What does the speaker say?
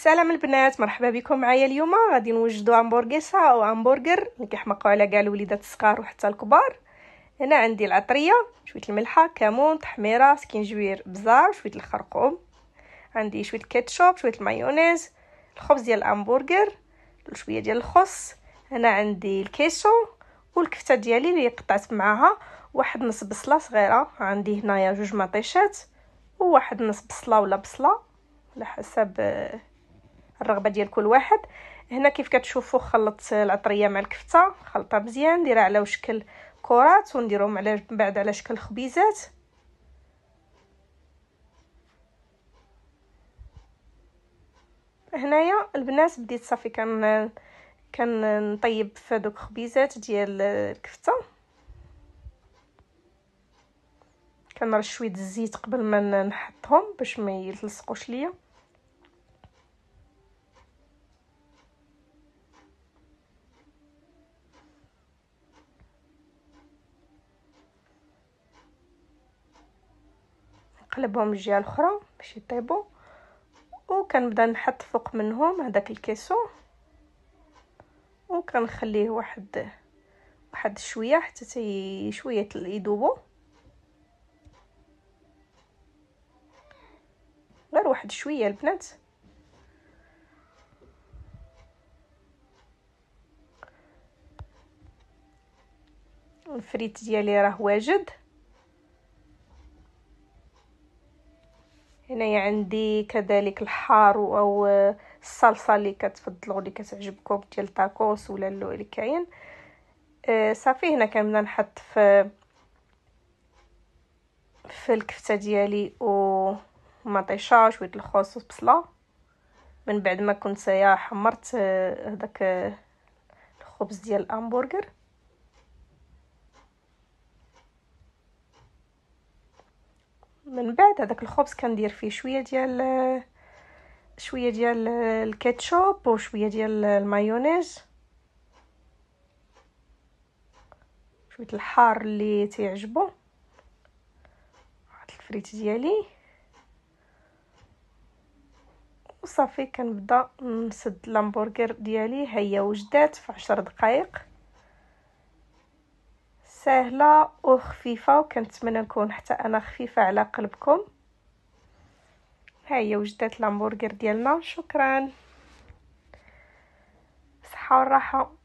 السلام البنات مرحبا بكم معايا اليوم غادي نوجدو امبورغيسا او امبورغر كيما كيحماقوا على كاع الوليدات الصغار وحتى الكبار هنا عندي العطريه شويه الملحه كمون تحميره سكينجوير بزار شويه الخرقوم عندي شويه الكاتشوب شويه المايونيز الخبز ديال الامبورغر شويه ديال الخص هنا عندي الكيسو والكفته ديالي اللي قطعت معاها واحد نص بصله صغيره عندي هنايا جوج مطيشات وواحد نص بصله ولا بصله على حسب الرغبه ديال كل واحد هنا كيف كتشوفوا خلطت العطريه مع الكفته خلطه مزيان نديرها على شكل كرات ونديرهم على من بعد على شكل خبيزات هنايا البنات بديت صافي كان كنطيب في هذوك خبيزات ديال الكفته كنرش شويه الزيت قبل ما نحطهم باش ما يلصقوش ليا نقلبهم الجهه الاخرى باش يطيبوا وكنبدا نحط فوق منهم هذاك الكيسو وكنخليه واحد واحد شويه حتى تي شويه يذوبوا غير واحد شويه البنات الفريت ديالي راه واجد هنايا عندي كذلك الحار او الصلصه اللي كتفضلوا اللي كتعجبكم ديال تاكوس ولا اللي كاين أه، صافي هنا كنبدا نحط في في الكفته ديالي ومطيشه شويه الخوص والبصله من بعد ما كنت حمرت هذاك أه، الخبز ديال الامبرغر من بعد هذاك الخبز كندير فيه شويه ديال شويه ديال الكاتشوب وشويه ديال المايونيز شويه الحار اللي تيعجبو واحد الفريت ديالي وصافي كنبدا نسد الامبرغر ديالي هيا وجدات في عشر دقائق سهله وخفيفه وكنتمنى نكون حتى انا خفيفه على قلبكم ها هي وجدات لامبورغر ديالنا شكرا صحه وراحه